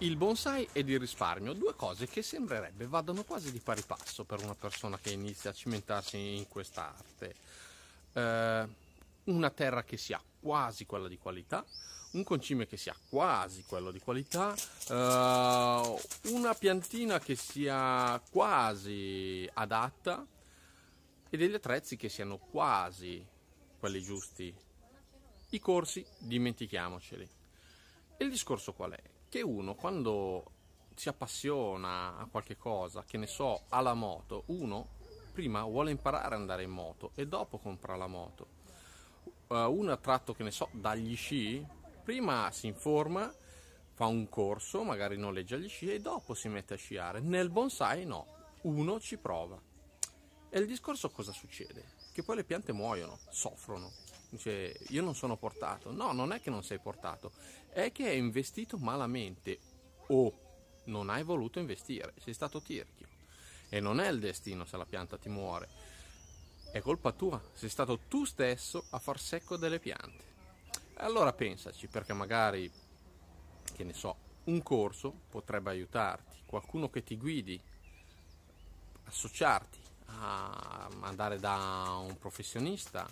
Il bonsai ed il risparmio, due cose che sembrerebbe vadano quasi di pari passo per una persona che inizia a cimentarsi in questa arte. Eh, una terra che sia quasi quella di qualità, un concime che sia quasi quello di qualità, eh, una piantina che sia quasi adatta e degli attrezzi che siano quasi quelli giusti. I corsi, dimentichiamoceli. E Il discorso qual è? che uno quando si appassiona a qualche cosa, che ne so, alla moto, uno prima vuole imparare ad andare in moto e dopo compra la moto. Uh, uno attratto, che ne so, dagli sci, prima si informa, fa un corso, magari noleggia gli sci e dopo si mette a sciare. Nel bonsai no, uno ci prova. E il discorso cosa succede? che poi le piante muoiono, soffrono. Dice, io non sono portato. No, non è che non sei portato, è che hai investito malamente o non hai voluto investire, sei stato tirchio. E non è il destino se la pianta ti muore, è colpa tua, sei stato tu stesso a far secco delle piante. Allora pensaci, perché magari, che ne so, un corso potrebbe aiutarti, qualcuno che ti guidi, associarti andare da un professionista, uh,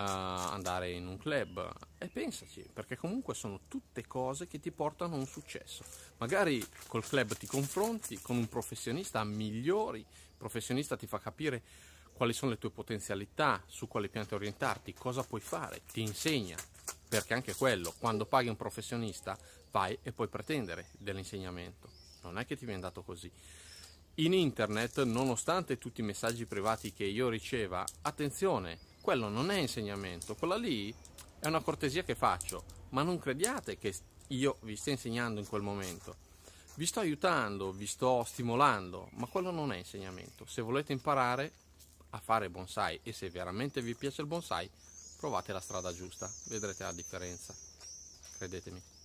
andare in un club e pensaci, perché comunque sono tutte cose che ti portano a un successo. Magari col club ti confronti, con un professionista migliori, il professionista ti fa capire quali sono le tue potenzialità, su quale piante orientarti, cosa puoi fare, ti insegna, perché anche quello, quando paghi un professionista, vai e puoi pretendere dell'insegnamento. Non è che ti viene dato così. In internet, nonostante tutti i messaggi privati che io riceva, attenzione, quello non è insegnamento, quella lì è una cortesia che faccio, ma non crediate che io vi stia insegnando in quel momento. Vi sto aiutando, vi sto stimolando, ma quello non è insegnamento. Se volete imparare a fare bonsai e se veramente vi piace il bonsai, provate la strada giusta, vedrete la differenza. Credetemi.